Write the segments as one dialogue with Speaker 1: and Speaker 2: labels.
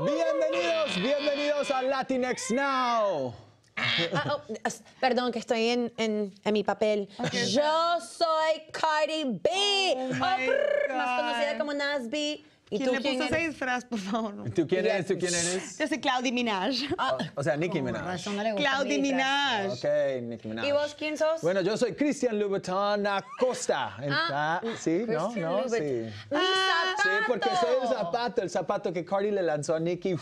Speaker 1: Bienvenidos, bienvenidos a Latinx Now.
Speaker 2: Ah, oh, perdón, que estoy en, en, mi papel. Yo soy Cardi B, oh oh, más conocida como Nas B. ¿Y ¿Quién tú le puso seis ese por favor?
Speaker 1: ¿Tú quién eres? ¿Tú quién eres?
Speaker 2: Yo soy Claudia Minaj. Ah,
Speaker 1: o sea, Nicki Minaj. Claudia Minaj. Ok, Nicki Minaj. ¿Y vos quién sos? Bueno, yo soy Cristian Louboutin Acosta. Ah, sí, no, no, sí.
Speaker 2: Sí, porque soy
Speaker 1: el zapato, el zapato que Cardi le lanzó a Nicki.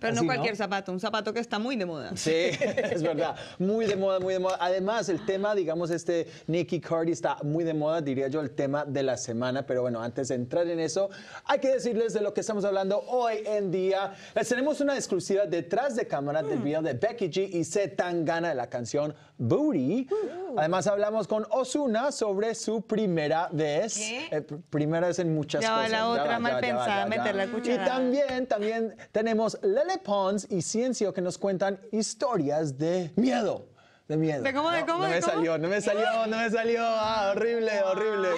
Speaker 1: Pero no cualquier
Speaker 2: zapato, un zapato que está muy de moda.
Speaker 1: Sí, es verdad, muy de moda, muy de moda. Además, el tema, digamos, este Nicky Cardi está muy de moda, diría yo, el tema de la semana. Pero bueno, antes de entrar en eso, hay que decirles de lo que estamos hablando hoy en día. Les tenemos una exclusiva detrás de cámara del mm. video de Becky G y tan gana de la canción Booty. Uh-huh. Además, hablamos con Osuna sobre su primera vez. Eh, primera vez en muchas ya cosas. la otra mal pensada, meter la cuchara. Y también, también tenemos la de Pons y Ciencio que nos cuentan historias de miedo. De miedo. ¿De cómo, de cómo, no, me salió, no me salió, no me salió. Ah, horrible, horrible.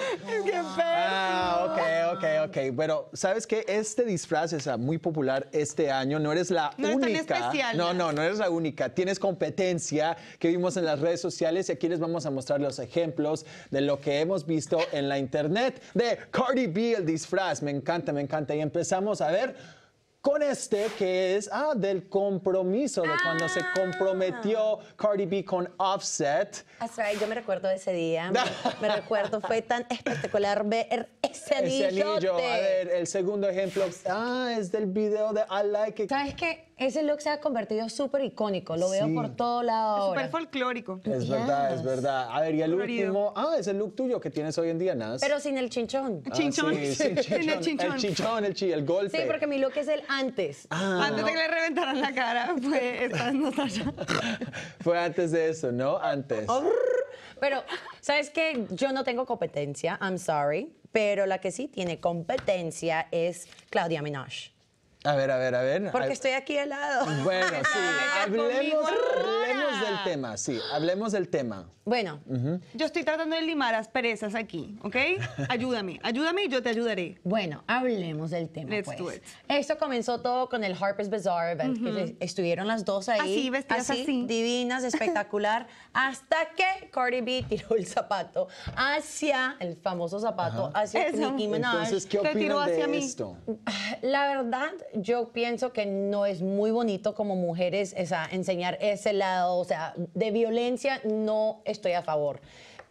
Speaker 1: ¡Qué feo! Ah, ok, ok, ok. Pero, ¿sabes qué? Este disfraz es muy popular este año. No eres la única. no, no, no eres la única. Tienes competencia que vimos en las redes sociales y aquí les vamos a mostrar los ejemplos de lo que hemos visto en la internet de Cardi B, el disfraz. Me encanta, me encanta. Y empezamos a ver con este que es ah, del compromiso, de cuando se ah. comprometió Cardi B con Offset.
Speaker 2: yo me recuerdo ese día, me, recuerdo, fue tan espectacular ver ese anillo. a ver,
Speaker 1: el segundo ejemplo,
Speaker 2: ah, es del video de I Like It. ¿Sabes qué? Ese look se ha convertido súper icónico, lo veo por todo lado. Es súper
Speaker 1: folclórico. Es verdad, es verdad. A ver, y el último. Ah, es el look tuyo que tienes hoy en día, Naz. Pero
Speaker 2: sin el chinchón. chinchón. Ah, sí, Sin el chinchón. El chinchón,
Speaker 1: el, chi, el golpe. Sí, porque
Speaker 2: mi look es el antes. Ah. antes de que le reventaran la cara, fue
Speaker 1: esta Natasha. fue antes de eso, ¿no? Antes. Oh.
Speaker 2: Pero, ¿sabes qué? Yo no tengo competencia, I'm sorry. Pero la que sí tiene competencia es Claudia Minaj.
Speaker 1: A ver, a ver, a ver. Porque estoy aquí al lado. Bueno, sí. Hablemos, del ah. tema, sí, hablemos del tema.
Speaker 2: Bueno, yo estoy tratando de limar asperezas aquí, ¿ok? Ayúdame, ayúdame y yo te ayudaré. Bueno, hablemos del tema. Pues. Esto comenzó todo con el Harper's Bazaar event, que estuvieron las dos ahí. Así, vestidas Divinas, espectacular, hasta que Cardi B tiró el zapato hacia, el famoso zapato, hacia Eso. Nicki Minaj. ¿qué de esto? La verdad, yo pienso que no es muy bonito como mujeres esa, enseñar ese lado, o sea, de violencia no estoy a favor.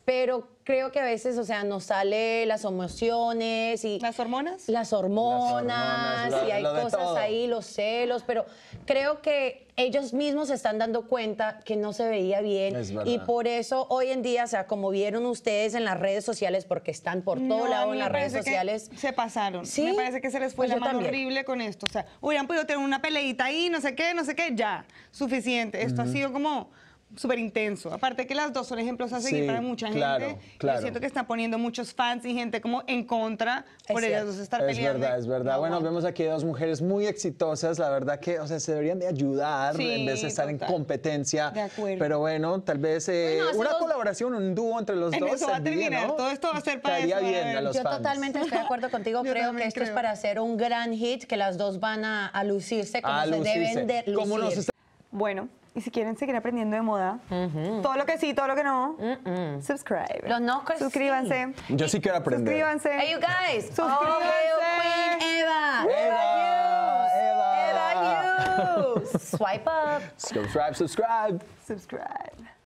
Speaker 2: Pero creo que a veces, o sea, nos sale las emociones y... ¿Las hormonas? Las hormonas, y hay cosas ahí, los celos, pero creo que ellos mismos se están dando cuenta que no se veía bien y por eso hoy en día, o sea, como vieron ustedes en las redes sociales, porque están por todo lado en las redes sociales. Se pasaron. ¿Sí? Me parece que se les fue pues horrible con esto. O sea, hubieran podido tener una peleita ahí, no sé qué, no sé qué, ya, suficiente. Esto ha sido como súper intenso. Aparte que las dos son ejemplos a seguir para mucha gente. Yo siento que están poniendo muchos fans y gente como en contra por ellas dos estar peleando. Es verdad,
Speaker 1: es verdad. bueno, vemos aquí dos mujeres muy exitosas. La verdad que, o sea, se deberían de ayudar en vez de estar en competencia. Pero bueno, tal vez eh, una colaboración, un dúo entre los dos. Eso Todo esto va a ser para Bien a los Yo totalmente
Speaker 2: estoy de acuerdo contigo. creo que esto es para hacer un gran hit, que las dos van a, lucirse como se deben de lucir. Bueno, y si quieren seguir aprendiendo de moda, todo lo que sí, todo lo que no, subscribe. Los no Suscríbanse.
Speaker 1: Yo sí quiero aprender. Suscríbanse.
Speaker 2: Hey, you guys. Oh, Suscríbanse. Oh, Queen Eva. Eva. Eva. Eva. Eva, Swipe up.
Speaker 1: Subscribe, subscribe. Subscribe.